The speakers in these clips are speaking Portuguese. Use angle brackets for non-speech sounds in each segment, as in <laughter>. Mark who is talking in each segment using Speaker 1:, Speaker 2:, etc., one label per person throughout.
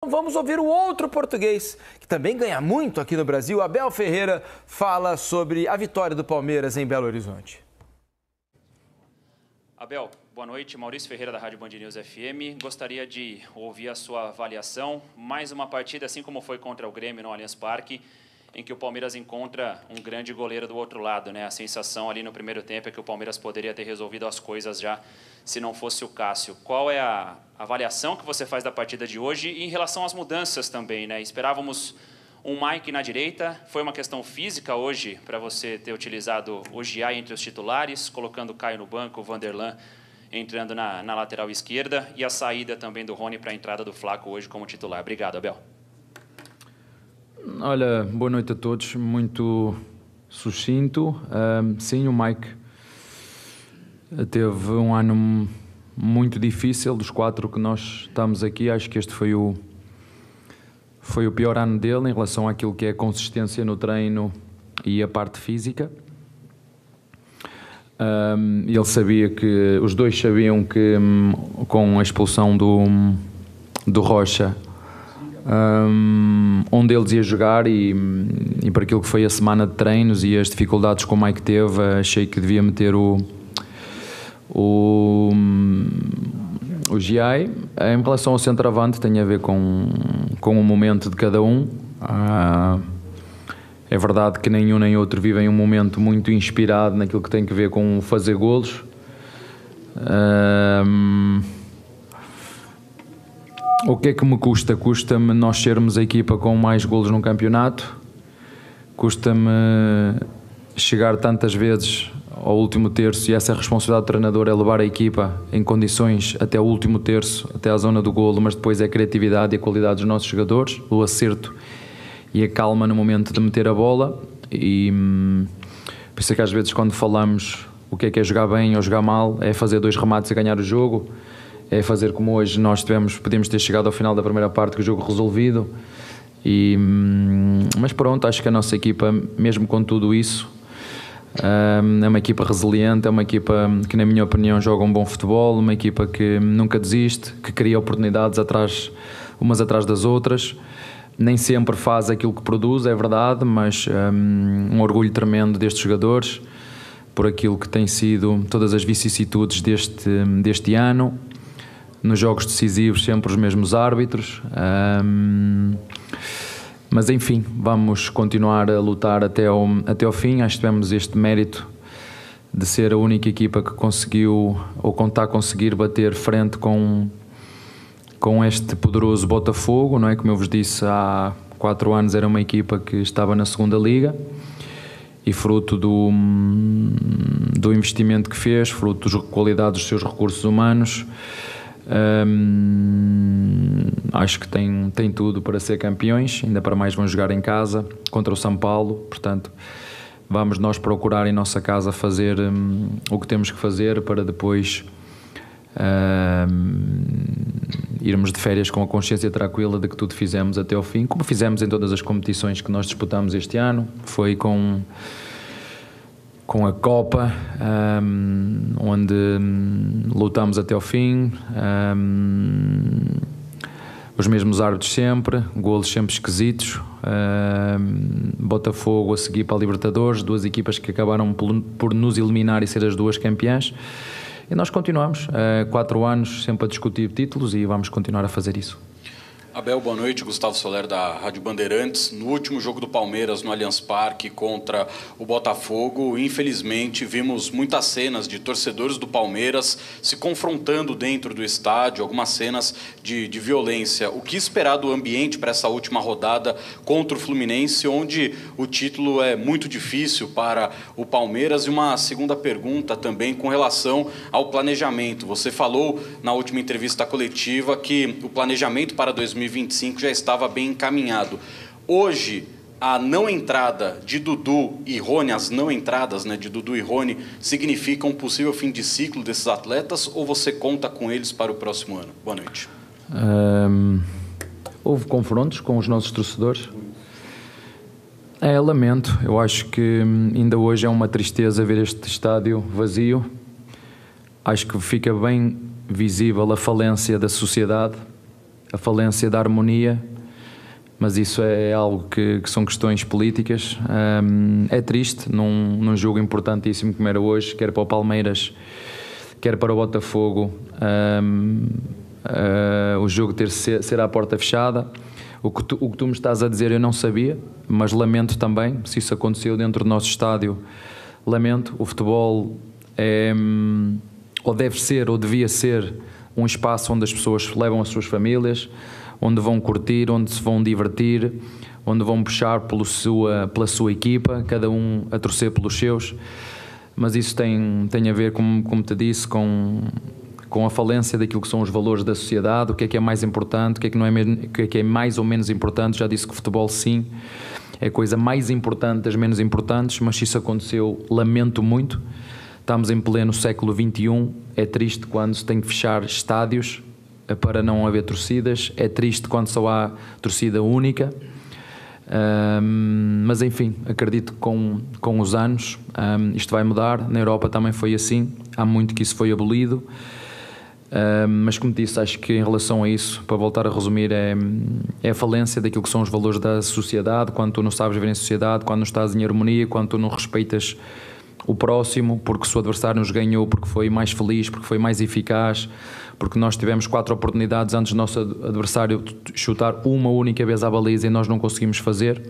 Speaker 1: Então vamos ouvir o outro português, que também ganha muito aqui no Brasil. Abel Ferreira fala sobre a vitória do Palmeiras em Belo Horizonte.
Speaker 2: Abel, boa noite. Maurício Ferreira da Rádio Band News FM. Gostaria de ouvir a sua avaliação. Mais uma partida, assim como foi contra o Grêmio no Allianz Parque, em que o Palmeiras encontra um grande goleiro do outro lado, né? A sensação ali no primeiro tempo é que o Palmeiras poderia ter resolvido as coisas já se não fosse o Cássio. Qual é a avaliação que você faz da partida de hoje e em
Speaker 3: relação às mudanças também, né? Esperávamos um Mike na direita, foi uma questão física
Speaker 2: hoje para você ter utilizado o Gia entre os titulares, colocando o Caio no banco, o Vanderlan entrando na, na lateral esquerda e a saída também do Rony para a entrada do Flaco hoje como titular. Obrigado, Abel. Olha, boa noite a todos. Muito sucinto. sim, o Mike teve um ano muito difícil. Dos quatro que nós estamos aqui, acho que este foi o foi o pior ano dele em relação àquilo que é consistência no treino e a parte física. Um, ele sabia que os dois sabiam que hum, com a expulsão do, do Rocha um, onde eles ia jogar e, e para aquilo que foi a semana de treinos e as dificuldades que o Mike teve, achei que devia meter o, o, o GI. Em relação ao centroavante, tem a ver com, com o momento de cada um. Ah, é verdade que nenhum nem outro vivem um momento muito inspirado naquilo que tem que ver com fazer golos. Um, o que é que me custa? Custa-me nós sermos a equipa com mais golos num campeonato, custa-me chegar tantas vezes ao último terço e essa é a responsabilidade do treinador é levar a equipa em condições até o último terço, até a zona do golo, mas depois é a criatividade e a qualidade dos nossos jogadores, o acerto e a calma no momento de meter a bola e hum, por isso é que às vezes quando falamos o que é que é jogar bem ou jogar mal, é fazer dois remates e ganhar o jogo é fazer como hoje nós tivemos, podíamos ter chegado ao final da primeira parte com o jogo resolvido. E, hum, mas pronto, acho que a nossa equipa, mesmo com tudo isso, hum, é uma equipa resiliente, é uma equipa que, na minha opinião, joga um bom futebol, uma equipa que nunca desiste, que cria oportunidades atrás, umas atrás das outras. Nem sempre faz aquilo que produz, é verdade, mas hum, um, orgulho tremendo destes jogadores por aquilo que tem sido todas as vicissitudes deste, deste ano nos jogos decisivos sempre os mesmos árbitros. Um, mas enfim, vamos continuar a lutar até ao, até ao fim. Acho que tivemos este mérito de ser a única equipa que conseguiu ou contar conseguir bater frente com, com este poderoso Botafogo, não é? Como eu vos disse há quatro anos era uma equipa que estava na segunda liga e fruto do, do investimento que fez, fruto da qualidade dos seus recursos humanos, acho que tem, tem tudo para ser campeões, ainda para mais vão jogar em casa contra o São Paulo, portanto vamos nós procurar em nossa casa fazer hum, o que temos que fazer para depois hum, irmos de férias com a consciência tranquila de que tudo fizemos até ao fim, como fizemos em todas as competições que nós disputamos este ano, foi com com a Copa, um, onde hum, lutamos até o fim. Um, os mesmos árbitros sempre, golos sempre esquisitos. Um, Botafogo a seguir para a Libertadores, duas equipas que acabaram por, por nos eliminar e ser as duas campeãs. E nós continuamos, uh, quatro anos sempre a discutir títulos e vamos continuar a fazer isso. Abel,
Speaker 4: boa noite. Gustavo Soler da Rádio Bandeirantes. No último jogo do Palmeiras no Allianz Parque contra o Botafogo, infelizmente vimos muitas cenas de torcedores do Palmeiras se confrontando dentro do estádio, algumas cenas de, de violência. O que esperar do ambiente para essa última rodada contra o Fluminense, onde o título é muito difícil para o Palmeiras? E uma segunda pergunta também com relação ao planejamento. Você falou na última entrevista coletiva que o planejamento para 2020 2025 já estava bem encaminhado. Hoje, a não entrada de Dudu e Rony, as não entradas né, de Dudu e Rony, significa um possível fim de ciclo desses atletas ou você conta com eles para o próximo ano? Boa noite.
Speaker 2: Um, houve confrontos com os nossos torcedores. É, lamento. Eu acho que hum, ainda hoje é uma tristeza ver este estádio vazio. Acho que fica bem visível a falência da sociedade a falência da harmonia, mas isso é algo que, que são questões políticas. Um, é triste num, num jogo importantíssimo como era hoje, quer para o Palmeiras, quer para o Botafogo, um, uh, ah, o jogo ter ser, ser à porta fechada. O que, tu, o que tu me estás a dizer eu não sabia, mas lamento também, se isso aconteceu dentro do nosso estádio, lamento. O futebol é, hum, ou deve ser, ou devia ser, um espaço onde as pessoas levam as suas famílias, onde vão curtir, onde se vão divertir, onde vão puxar pelo sua, pela sua equipa, cada um a torcer pelos seus. Mas isso tem, tem a ver, como, como te disse, com, com a falência daquilo que são os valores da sociedade, o que é que é mais importante, o que é que, não é, o que, é, que é mais ou menos importante. Já disse que o futebol, sim, é a coisa mais importante das menos importantes, mas se isso aconteceu, lamento muito. Estamos em pleno século XXI. É triste quando se tem que fechar estádios eh, para não haver torcidas. É triste quando só há torcida única. Um, mas enfim, acredito que com, com os anos um, isto vai mudar. Na Europa também foi assim, há muito que isso foi abolido. Um, mas como disse, acho que em relação a isso, para voltar a resumir, é, é a falência daquilo que são os valores da sociedade, quando tu não sabes viver em sociedade, quando não estás em harmonia, quando tu não respeitas o próximo, porque o seu adversário nos ganhou, porque foi mais feliz, porque foi mais eficaz, porque nós tivemos quatro oportunidades antes do nosso adversário chutar uma única vez à baliza e nós não conseguimos fazer.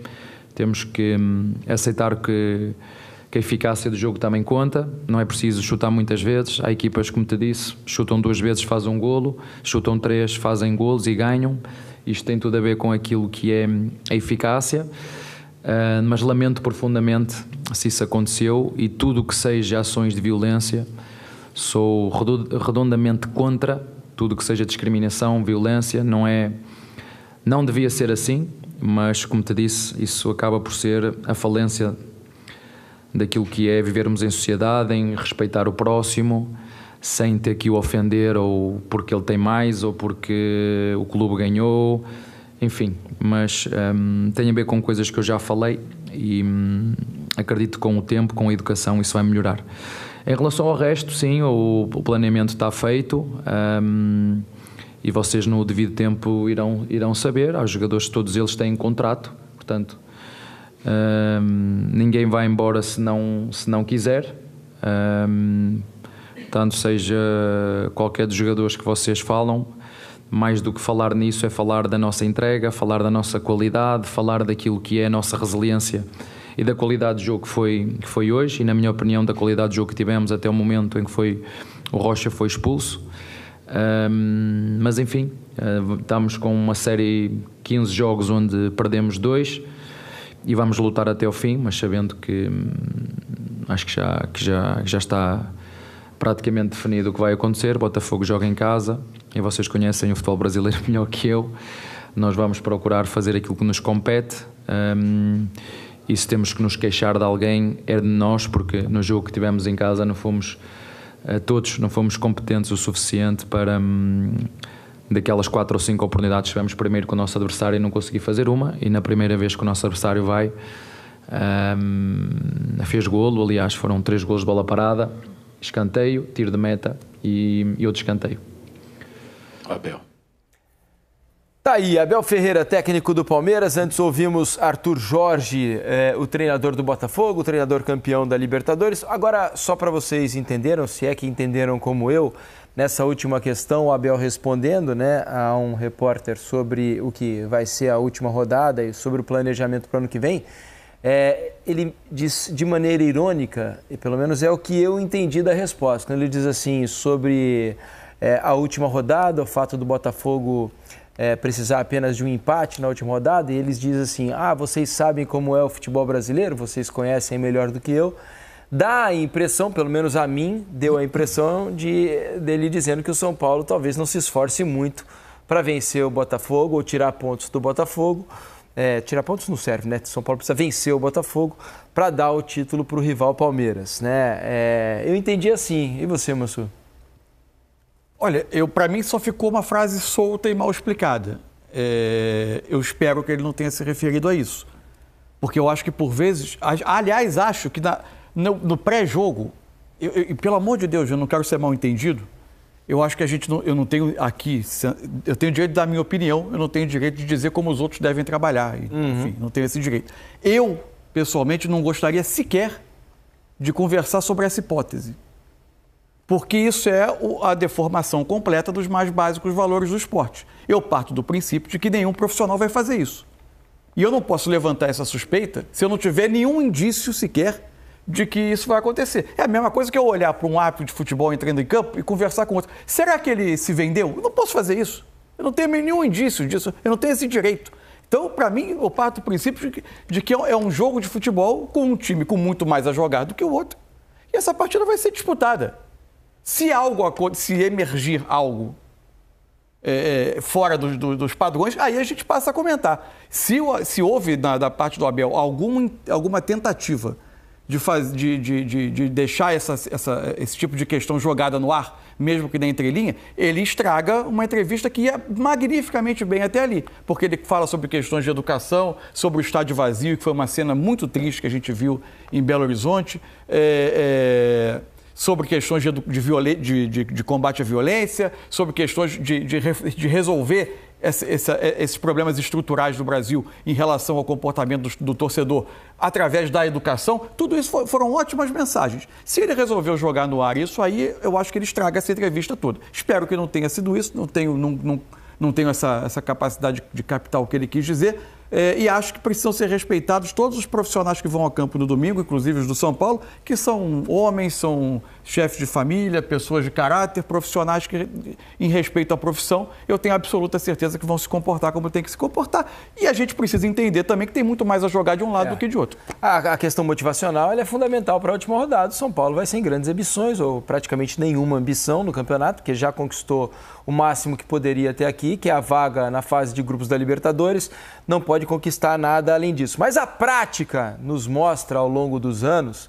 Speaker 2: Temos que hum, aceitar que, que a eficácia do jogo também conta, não é preciso chutar muitas vezes. Há equipas, como te disse, chutam duas vezes, fazem um golo, chutam três, fazem golos e ganham. Isto tem tudo a ver com aquilo que é hum, a eficácia. Ah, mas lamento profundamente se isso aconteceu e tudo o que seja ações de violência, sou redondamente contra tudo o que seja discriminação, violência, não é não devia ser assim, mas como te disse, isso acaba por ser a falência daquilo que é vivermos em sociedade, em respeitar o próximo, sem ter que o ofender ou porque ele tem mais ou porque o clube ganhou. Enfim, mas um, tem a ver com coisas que eu já falei e um, acredito que com o tempo, com a educação, isso vai melhorar. Em relação ao resto, sim, o, o planeamento está feito. Um, e vocês no devido tempo irão, irão saber, Há jogadores todos eles têm contrato, portanto um, ninguém vai embora se não, se não quiser. Um, tanto seja qualquer dos jogadores que vocês falam, mais do que falar nisso, é falar da nossa entrega, falar da nossa qualidade, falar daquilo que é a nossa resiliência e da qualidade de jogo que foi, que foi hoje, e na minha opinião, da qualidade de jogo que tivemos até o momento em que foi, o Rocha foi expulso. Um, mas enfim, eh, estamos com uma série 15 jogos onde perdemos dois e vamos lutar até o fim, mas sabendo que hum, acho que já, que já, que já está praticamente definido o que vai acontecer. Botafogo joga em casa, e vocês conhecem o futebol brasileiro <laughs> melhor que eu, nós vamos procurar fazer aquilo que nos compete. Um, e se temos que nos queixar de alguém, é de nós, porque no jogo que tivemos em casa não fomos eh, todos, não fomos competentes o suficiente para. Um, daquelas quatro ou cinco oportunidades tivemos primeiro com o nosso adversário e não consegui fazer uma, e na primeira vez que o nosso adversário vai, hum, fez golo, aliás, foram três golos de bola parada, escanteio, tiro de meta e, e outro escanteio. Abel.
Speaker 1: Tá aí, Abel Ferreira, técnico do Palmeiras. Antes ouvimos Arthur Jorge, eh, o treinador do Botafogo, o treinador campeão da Libertadores. Agora, só para vocês entenderam, se é que entenderam como eu, nessa última questão, o Abel respondendo né, a um repórter sobre o que vai ser a última rodada e sobre o planejamento para o ano que vem. É, ele diz de maneira irônica, e pelo menos é o que eu entendi da resposta. Ele diz assim sobre é, a última rodada, o fato do Botafogo é, precisar apenas de um empate na última rodada, e eles dizem assim: ah, vocês sabem como é o futebol brasileiro, vocês conhecem melhor do que eu. Dá a impressão, pelo menos a mim, deu a impressão de dele dizendo que o São Paulo talvez não se esforce muito para vencer o Botafogo ou tirar pontos do Botafogo. É, tirar pontos não serve, né? São Paulo precisa vencer o Botafogo para dar o título para o rival Palmeiras, né? É, eu entendi assim. E você, Mansur?
Speaker 4: Olha, eu para mim só ficou uma frase solta e mal explicada. É, eu espero que ele não tenha se referido a isso. Porque eu acho que por vezes. Aliás, acho que na, no, no pré-jogo, e pelo amor de Deus, eu não quero ser mal entendido. Eu acho que a gente não, eu não tenho aqui, eu tenho direito da minha opinião, eu não tenho direito de dizer como os outros devem trabalhar, uhum. enfim, não tenho esse direito. Eu pessoalmente não gostaria sequer de conversar sobre essa hipótese porque isso é a deformação completa dos mais básicos valores do esporte. Eu parto do princípio de que nenhum profissional vai fazer isso. E eu não posso levantar essa suspeita se eu não tiver nenhum indício sequer de que isso vai acontecer. É a mesma coisa que eu olhar para um árbitro de futebol entrando em campo e conversar com outro. Será que ele se vendeu? Eu não posso fazer isso. Eu não tenho nenhum indício disso. Eu não tenho esse direito. Então, para mim, eu parto do princípio de que é um jogo de futebol com um time com muito mais a jogar do que o outro. E essa partida vai ser disputada. Se algo se emergir algo é, é fora dos, dos, padrões, aí a gente passa a comentar. Se, se houve na, da parte do Abel alguma alguma tentativa de, faz, de, de, de, de deixar essa, essa, esse tipo de questão jogada no ar, mesmo que na entrelinha, ele estraga uma entrevista que ia magnificamente bem até ali, porque ele fala sobre questões de educação, sobre o estádio vazio, que foi uma cena muito triste que a gente viu em Belo Horizonte. É, é sobre questões de, de, de, de, combate à violência, sobre questões de, resolver essa, essa, esses problemas estruturais do Brasil em relação ao comportamento do, do torcedor através da educação. Tudo isso foram ótimas mensagens. Se ele resolveu jogar no ar isso aí, eu acho que ele estraga essa entrevista toda. Espero que não tenha sido isso, não tenho, não, não, não tenho essa, essa capacidade de capital que ele quis dizer, é, e acho que precisam ser respeitados todos os profissionais que vão ao campo no domingo, inclusive os do São Paulo, que são homens, são chefes de família, pessoas de caráter, profissionais que, em respeito à profissão, eu tenho absoluta certeza que vão se comportar como tem que se comportar.
Speaker 1: E a gente precisa entender também que tem muito mais a jogar de um lado é. do que de outro. A, a questão motivacional é fundamental para a última rodada. O São Paulo vai sem grandes ambições, ou praticamente nenhuma ambição no campeonato, porque já conquistou o máximo que poderia ter aqui, que é a vaga na fase de grupos da Libertadores. Não pode pode conquistar nada além disso. Mas a prática nos mostra ao longo dos anos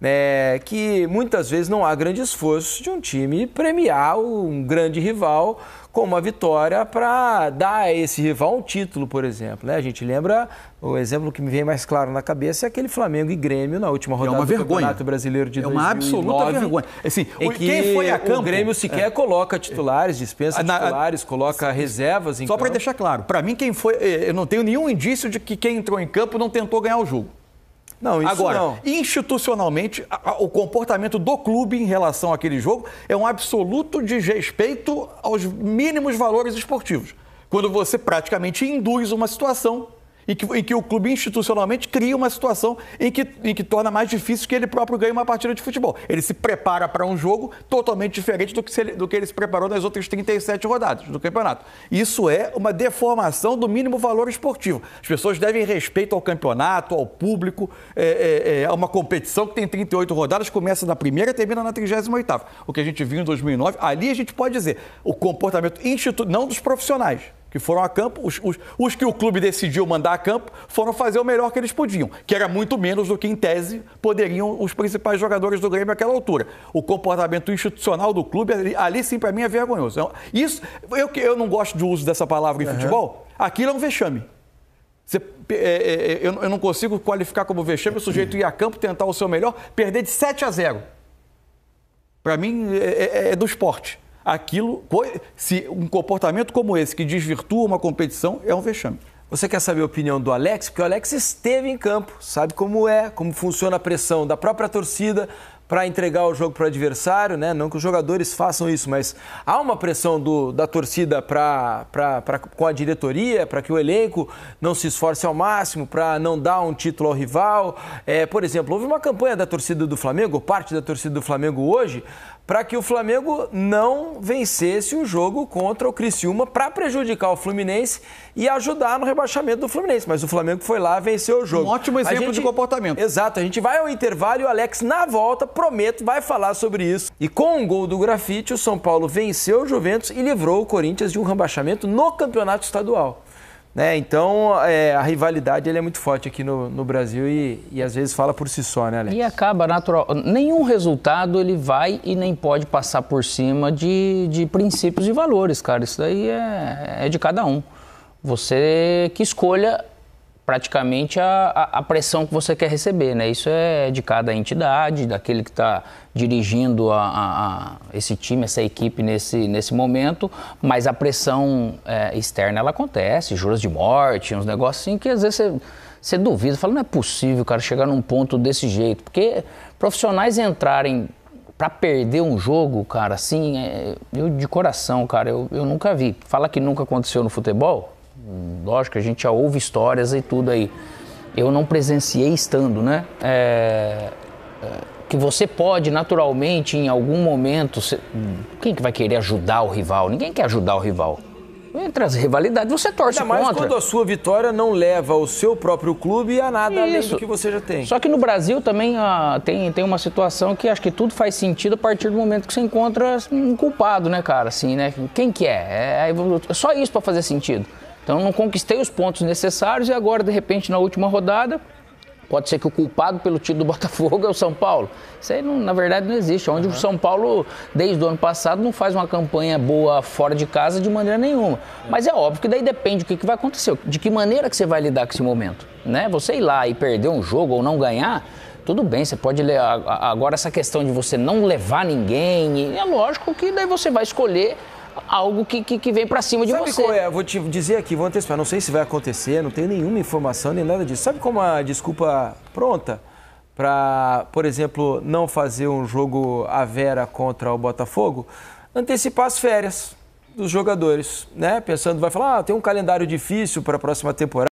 Speaker 1: é, que muitas vezes não há grande esforço de um time premiar um grande rival como a vitória para dar a esse rival um título, por exemplo. Né? A gente lembra, o exemplo que me vem mais claro na cabeça é aquele Flamengo e Grêmio na última é rodada é do Campeonato Brasileiro de 2009. É uma 2009, absoluta vergonha. Assim, em que quem foi a campo? O Grêmio é. sequer é. coloca titulares, dispensa ah, na, titulares, coloca reservas em Só para deixar claro, para mim quem foi,
Speaker 4: eh, eu não tenho nenhum indício de que quem entrou em campo não tentou ganhar o jogo.
Speaker 2: Não, isso Agora, não.
Speaker 4: institucionalmente, o comportamento do clube em relação àquele jogo é um absoluto desrespeito aos mínimos valores esportivos. Quando você praticamente induz uma situação e que, em que o clube institucionalmente cria uma situação em que, em que torna mais difícil que ele próprio ganhe uma partida de futebol. Ele se prepara para um jogo totalmente diferente do que, ele, do que ele se preparou nas outras 37 rodadas do campeonato. Isso é uma deformação do mínimo valor esportivo. As pessoas devem respeito ao campeonato, ao público, é, é, é uma competição que tem 38 rodadas, começa na primeira e termina na 38 O que a gente viu em 2009, ali a gente pode dizer o comportamento institu... não dos profissionais, que foram a campo, os, os, os, que o clube decidiu mandar a campo foram fazer o melhor que eles podiam, que era muito menos do que, em tese, poderiam os principais jogadores do Grêmio naquela altura. O comportamento institucional do clube, ali, ali sim, para mim, é vergonhoso. Então, isso, eu, eu não gosto do uso dessa palavra em uhum. futebol, aquilo é um vexame. Você, é, é, é, eu, eu não consigo qualificar como vexame o sujeito ir a campo, tentar o seu melhor, perder de 7 a 0. Para mim, é, é, é do esporte aquilo, se um comportamento como esse que desvirtua uma competição é um vexame.
Speaker 1: Você quer saber a opinião do Alex? Porque o Alex esteve em campo, sabe como é, como funciona a pressão da própria torcida para entregar o jogo para o adversário, né? Não que os jogadores façam isso, mas há uma pressão do, da torcida pra, pra, pra, com a diretoria para que o elenco não se esforce ao máximo, para não dar um título ao rival. É, por exemplo, houve uma campanha da torcida do Flamengo, parte da torcida do Flamengo hoje, para que o Flamengo não vencesse o jogo contra o Criciúma para prejudicar o Fluminense e ajudar no rebaixamento do Fluminense. Mas o Flamengo foi lá, venceu o jogo. Um ótimo exemplo gente... de comportamento. Exato, a gente vai ao intervalo e o Alex, na volta, prometo, vai falar sobre isso. E com o um gol do grafite, o São Paulo venceu o Juventus e livrou o Corinthians de um rebaixamento no campeonato estadual. Né? Então, é, a rivalidade é muito forte aqui no, no Brasil e, e, às vezes fala por si só, né, Alex?
Speaker 3: E acaba natural. Nenhum resultado ele vai e nem pode passar por cima de, de princípios e valores, cara. Isso daí é, é de cada um. Você que escolha praticamente a, a, a, pressão que você quer receber, né? Isso é de cada entidade, daquele que está dirigindo a, a, esse time, essa equipe nesse, nesse momento, mas a pressão é, externa, ela acontece, juros de morte, uns negócios assim que às vezes você, você duvida, fala, não é possível, cara, chegar num ponto desse jeito, porque profissionais entrarem para perder um jogo, cara, assim, é, eu de coração, cara, eu, eu nunca vi. Fala que nunca aconteceu no futebol, lógico, a gente já ouve histórias e tudo aí. Eu não presenciei estando, né? É, é, que você pode naturalmente, em algum momento, você, quem que vai querer ajudar o rival? Ninguém quer ajudar o rival. Entre as rivalidades, você torce Ainda mais contra. quando a sua
Speaker 1: vitória não
Speaker 3: leva o seu próprio clube a nada Isso. além do que você já tem. Só que no Brasil também ah, tem, tem uma situação que acho que tudo faz sentido a partir do momento que você encontra um culpado, né, cara? Assim, né? Quem que é? é, é, é só isso para fazer sentido. Então não conquistei os pontos necessários e agora, de repente, na última rodada, pode ser que o culpado pelo título do <laughs> Botafogo é o São Paulo. Isso aí, não, na verdade, não existe. Onde uhum. o São Paulo, desde o ano passado, não faz uma campanha boa fora de casa de maneira nenhuma. É. Mas é óbvio que daí depende do que, que vai acontecer, de que maneira que você vai lidar com esse momento. Né? Você ir lá e perder um jogo ou não ganhar, tudo bem, você pode ler. Agora, essa questão de você não levar ninguém, é lógico que daí você vai escolher algo que, que, que vem para cima de Sabe você. Qual é? Vou te dizer aqui, vou antecipar, não sei se vai
Speaker 1: acontecer, não tenho nenhuma informação nem nada disso. Sabe como a desculpa pronta para, por exemplo, não fazer um jogo à Vera contra o Botafogo? Antecipar as férias dos jogadores, né? Pensando, vai falar, ah, tem um calendário difícil para a próxima temporada.